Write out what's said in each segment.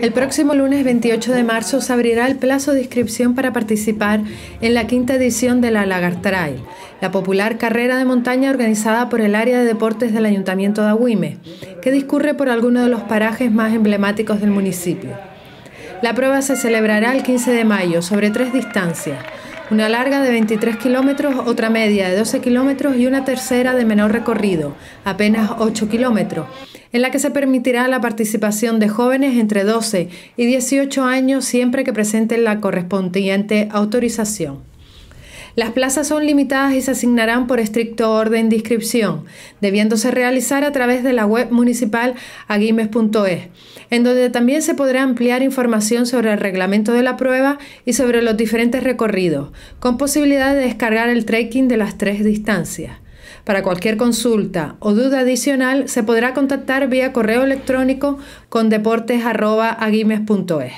El próximo lunes 28 de marzo se abrirá el plazo de inscripción para participar en la quinta edición de la Lagartrail, la popular carrera de montaña organizada por el área de deportes del Ayuntamiento de Agüime, que discurre por algunos de los parajes más emblemáticos del municipio. La prueba se celebrará el 15 de mayo sobre tres distancias, una larga de 23 kilómetros, otra media de 12 kilómetros y una tercera de menor recorrido, apenas 8 kilómetros en la que se permitirá la participación de jóvenes entre 12 y 18 años siempre que presenten la correspondiente autorización. Las plazas son limitadas y se asignarán por estricto orden de inscripción, debiéndose realizar a través de la web municipal aguimes.es, en donde también se podrá ampliar información sobre el reglamento de la prueba y sobre los diferentes recorridos, con posibilidad de descargar el tracking de las tres distancias. Para cualquier consulta o duda adicional se podrá contactar vía correo electrónico con deportes.aguimes.es.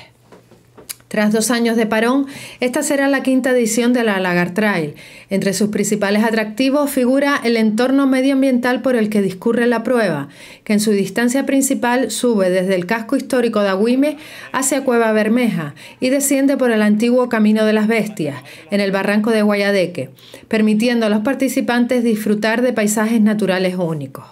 Tras dos años de parón, esta será la quinta edición de la Lagar Trail. Entre sus principales atractivos figura el entorno medioambiental por el que discurre la prueba, que en su distancia principal sube desde el casco histórico de Agüime hacia Cueva Bermeja y desciende por el antiguo Camino de las Bestias, en el barranco de Guayadeque, permitiendo a los participantes disfrutar de paisajes naturales únicos.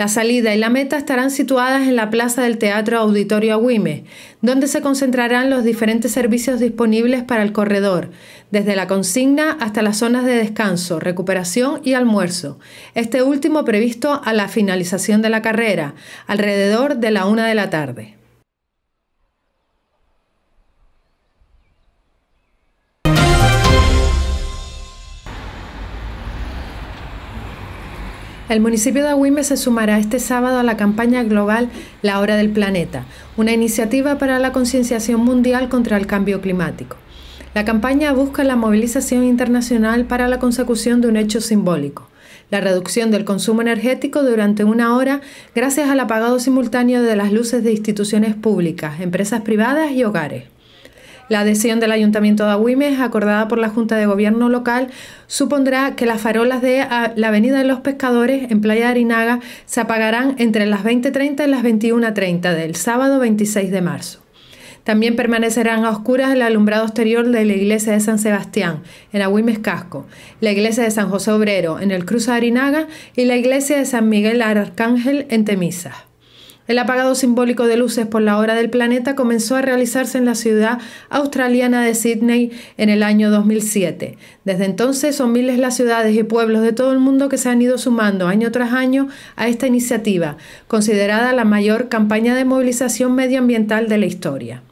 La salida y la meta estarán situadas en la plaza del Teatro Auditorio Agüime, donde se concentrarán los diferentes servicios disponibles para el corredor, desde la consigna hasta las zonas de descanso, recuperación y almuerzo, este último previsto a la finalización de la carrera, alrededor de la una de la tarde. El municipio de Agüime se sumará este sábado a la campaña global La Hora del Planeta, una iniciativa para la concienciación mundial contra el cambio climático. La campaña busca la movilización internacional para la consecución de un hecho simbólico, la reducción del consumo energético durante una hora gracias al apagado simultáneo de las luces de instituciones públicas, empresas privadas y hogares. La adhesión del Ayuntamiento de Agüimes, acordada por la Junta de Gobierno local, supondrá que las farolas de ah, la Avenida de los Pescadores en Playa de Arinaga se apagarán entre las 20.30 y las 21.30 del sábado 26 de marzo. También permanecerán a oscuras el alumbrado exterior de la iglesia de San Sebastián, en Agüimes Casco, la iglesia de San José Obrero, en el Cruz Arinaga, y la iglesia de San Miguel Arcángel, en Temisa. El apagado simbólico de luces por la hora del planeta comenzó a realizarse en la ciudad australiana de Sydney en el año 2007. Desde entonces son miles las ciudades y pueblos de todo el mundo que se han ido sumando año tras año a esta iniciativa, considerada la mayor campaña de movilización medioambiental de la historia.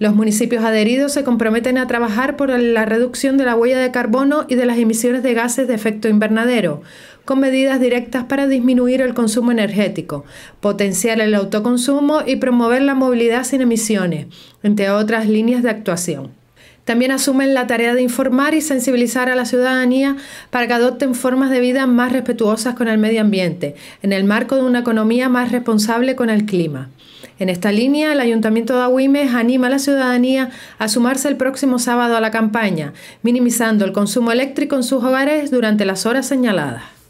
Los municipios adheridos se comprometen a trabajar por la reducción de la huella de carbono y de las emisiones de gases de efecto invernadero, con medidas directas para disminuir el consumo energético, potenciar el autoconsumo y promover la movilidad sin emisiones, entre otras líneas de actuación. También asumen la tarea de informar y sensibilizar a la ciudadanía para que adopten formas de vida más respetuosas con el medio ambiente, en el marco de una economía más responsable con el clima. En esta línea, el Ayuntamiento de Agüimes anima a la ciudadanía a sumarse el próximo sábado a la campaña, minimizando el consumo eléctrico en sus hogares durante las horas señaladas.